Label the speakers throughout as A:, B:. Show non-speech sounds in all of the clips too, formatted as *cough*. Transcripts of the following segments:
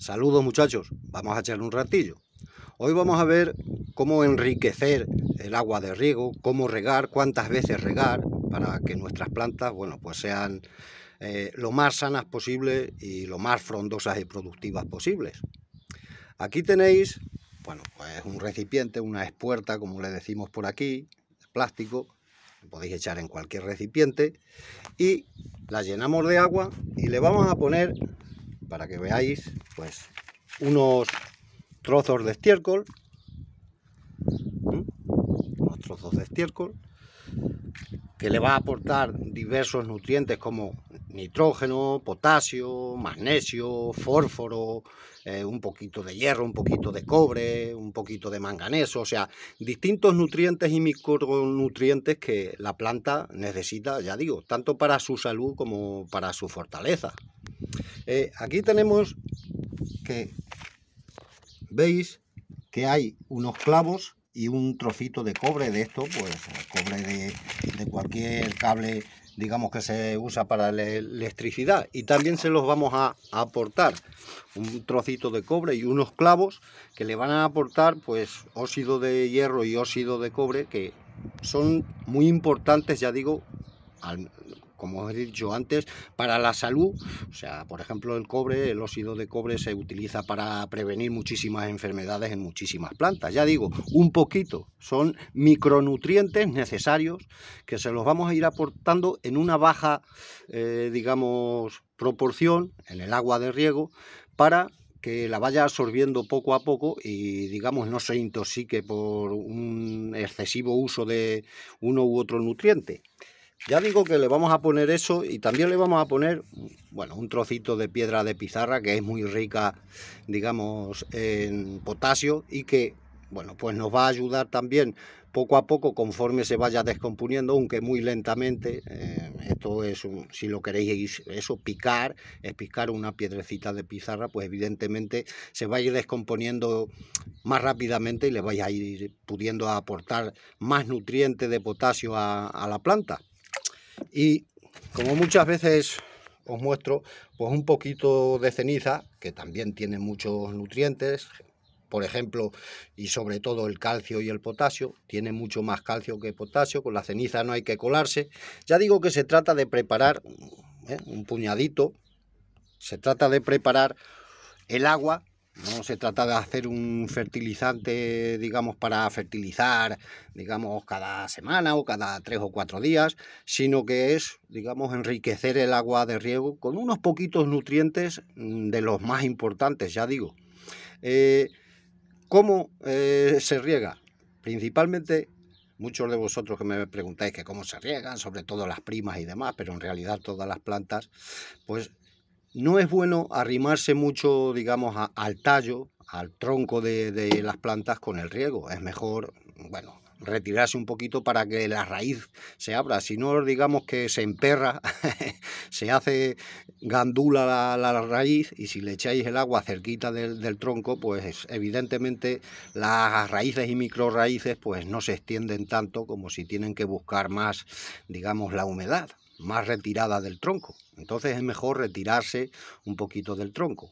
A: Saludos muchachos, vamos a echar un ratillo. Hoy vamos a ver cómo enriquecer el agua de riego, cómo regar, cuántas veces regar, para que nuestras plantas, bueno, pues sean eh, lo más sanas posible y lo más frondosas y productivas posibles. Aquí tenéis, bueno, pues un recipiente, una espuerta, como le decimos por aquí, de plástico, podéis echar en cualquier recipiente, y la llenamos de agua y le vamos a poner para que veáis, pues unos trozos de estiércol, unos trozos de estiércol, que le va a aportar diversos nutrientes como nitrógeno, potasio, magnesio, fósforo, eh, un poquito de hierro, un poquito de cobre, un poquito de manganeso, o sea, distintos nutrientes y micronutrientes que la planta necesita, ya digo, tanto para su salud como para su fortaleza. Eh, aquí tenemos que veis que hay unos clavos y un trocito de cobre de esto, pues cobre de, cualquier cable, digamos que se usa para la electricidad. Y también se los vamos a, aportar un trocito de cobre y unos clavos que le van a aportar pues óxido de hierro y óxido de cobre que son muy importantes, ya digo, como he dicho antes, para la salud. O sea, por ejemplo, el cobre, el óxido de cobre se utiliza para prevenir muchísimas enfermedades en muchísimas plantas. Ya digo, un poquito. Son micronutrientes necesarios que se los vamos a ir aportando en una baja, eh, digamos, proporción en el agua de riego para que la vaya absorbiendo poco a poco y digamos no se intoxique por un excesivo uso de uno u otro nutriente. Ya digo que le vamos a poner eso y también le vamos a poner, bueno, un trocito de piedra de pizarra que es muy rica, digamos, en potasio y que, bueno, pues nos va a ayudar también poco a poco conforme se vaya descomponiendo, aunque muy lentamente. Eh, esto es, si lo queréis eso, picar, es picar una piedrecita de pizarra, pues evidentemente se va a ir descomponiendo más rápidamente y le vais a ir pudiendo aportar más nutrientes de potasio a, a la planta. Y como muchas veces os muestro, pues un poquito de ceniza, que también tiene muchos nutrientes, por ejemplo, y sobre todo el calcio y el potasio, tiene mucho más calcio que potasio, con la ceniza no hay que colarse. Ya digo que se trata de preparar ¿eh? un puñadito, se trata de preparar el agua no se trata de hacer un fertilizante, digamos, para fertilizar, digamos, cada semana o cada tres o cuatro días, sino que es, digamos, enriquecer el agua de riego con unos poquitos nutrientes mm, de los más importantes, ya digo. Eh, ¿Cómo eh, se riega? Principalmente, muchos de vosotros que me preguntáis que cómo se riegan, sobre todo las primas y demás, pero en realidad todas las plantas, pues no es bueno arrimarse mucho, digamos, al tallo, al tronco de, de, las plantas con el riego. Es mejor, bueno, retirarse un poquito para que la raíz se abra. Si no, digamos que se emperra, *laughs* se hace gandula la, raíz y si le echáis el agua cerquita del, tronco, pues evidentemente las raíces y microraíces pues no se extienden tanto como si tienen que buscar más, digamos, la humedad más retirada del tronco. Entonces es mejor retirarse un poquito del tronco.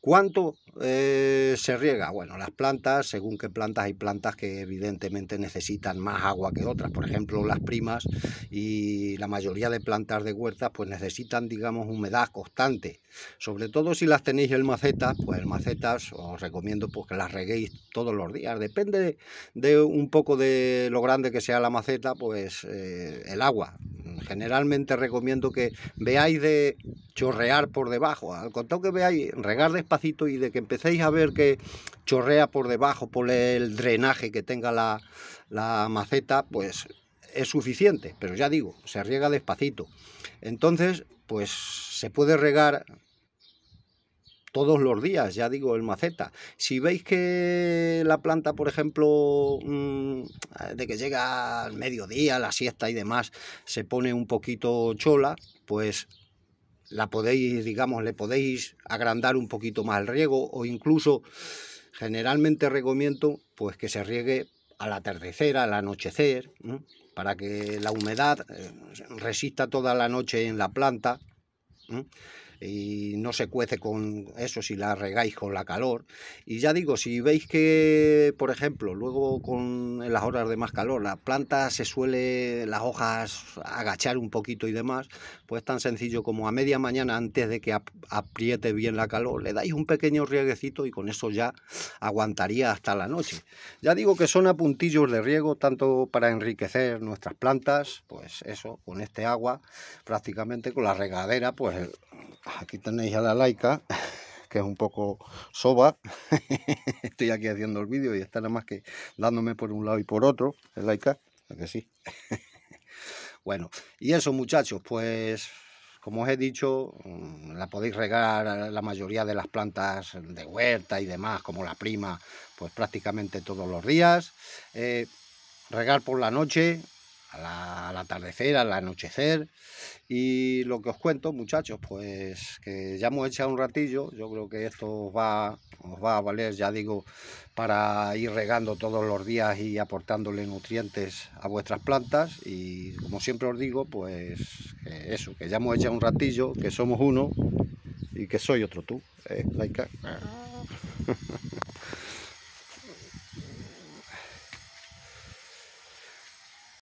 A: ¿Cuánto eh, se riega? Bueno, las plantas, según qué plantas, hay plantas que evidentemente necesitan más agua que otras. Por ejemplo, las primas y la mayoría de plantas de huertas pues necesitan, digamos, humedad constante. Sobre todo si las tenéis en macetas, pues en macetas os recomiendo pues, que las reguéis todos los días. Depende de, un poco de lo grande que sea la maceta, pues eh, el agua. Generalmente recomiendo que veáis de chorrear por debajo. Al contado que veáis, regar despacito y de que empecéis a ver que chorrea por debajo por el drenaje que tenga la, la maceta, pues es suficiente. Pero ya digo, se riega despacito. Entonces, pues se puede regar todos los días, ya digo, el maceta. Si veis que la planta, por ejemplo, mm, de que llega al mediodía, la siesta y demás, se pone un poquito chola, pues la podéis, digamos, le podéis agrandar un poquito más el riego o incluso generalmente recomiendo pues que se riegue al atardecer, al anochecer, para que la humedad eh, resista toda la noche en la planta y no se cuece con eso si la regáis con la calor. Y ya digo, si veis que, por ejemplo, luego con en las horas de más calor, la planta se suele, las hojas agachar un poquito y demás, pues tan sencillo como a media mañana antes de que apriete bien la calor, le dais un pequeño rieguecito y con eso ya aguantaría hasta la noche. Ya digo que son apuntillos de riego, tanto para enriquecer nuestras plantas, pues eso, con este agua, prácticamente con la regadera, pues aquí tenéis a la laica *laughs* que es un poco soba *laughs* estoy aquí haciendo el vídeo y está nada más que dándome por un lado y por otro el laica que sí *laughs* bueno y eso muchachos pues como os he dicho, mm, la podéis regar la mayoría de las plantas de huerta y demás, como la prima, pues prácticamente todos los días. Eh, regar por la noche, la, al atardecer, al anochecer. Y lo que os cuento, muchachos, pues que ya hemos echado un ratillo. Yo creo que esto os va, va a valer, ya digo, para ir regando todos los días y aportándole nutrientes a vuestras plantas. Y como siempre os digo, pues eso, que ya hemos echado un ratillo, que somos uno y que soy otro tú. ¿eh, ah. *laughs*